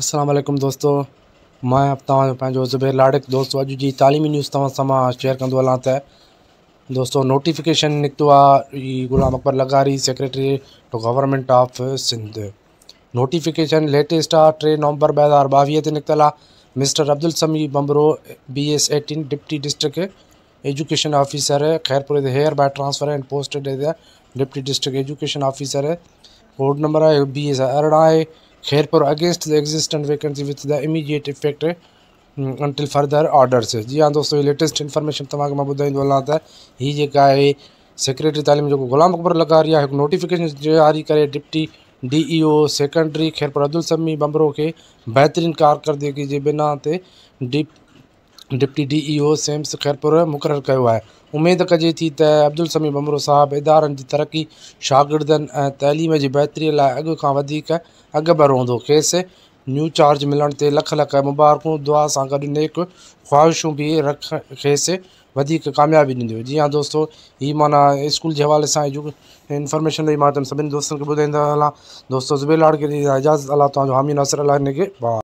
असलम दोस्तों मैं तव्हां पंहिंजो लाड़क दोस्त अज की तालीमी न्यूज़ तुम सां शेयर कंदो दोस्तों नोटिफिकेशन निकतो आहे Ghulam Akbar Lagari secretary to government of Sindh notification latest आ टे नवंबर ब हज़ार बवी से निकितल आहे mister Abdul Sami Bhambhro B S eighteen deputy district education officer Khairpur hereby transfer and posted deputy district education officer code number है बी एस अर है Therefore, against the existent vacancy with the immediate effect until further orders जी हाँ दोस्तों ये latest information तक बुधाई बोलना तो है ही है सेक्रेटरी तालीम जो गुलाम अकबर लगा रही है नोटिफिकेशन जारी करे deputy D E O secondary Khairpur Abdul Sammi Bambro के बेहतरीन कारकर्दगी के बिना डिप डिप्टी डीईओ सेम्स ख़ैरपुर मुकर किया है उमेद कजे थी त अब्दुल समीम बमरो साहब इदार की तरक़ी शागिर्दन ऐं तइलीम जी बहितरीअ अग अॻु खां वधीक अॻिभर हूंदो न्यू चार्ज मिलने ते लख लख मुबारकूं दुआ सां गॾु नेक ख़्वाहिशूं भी रख खेस कामयाबी ॾींदियूं जी हा दोस्तो हीअ माना स्कूल के हवाले से एजु इंफॉर्मेशन ॾेई मां तव्हां सभिनी दोस्तनि खे ॿुधाईंदा हलां दोस्तो इजाज़त अला तव्हांजो हामी नासिर अला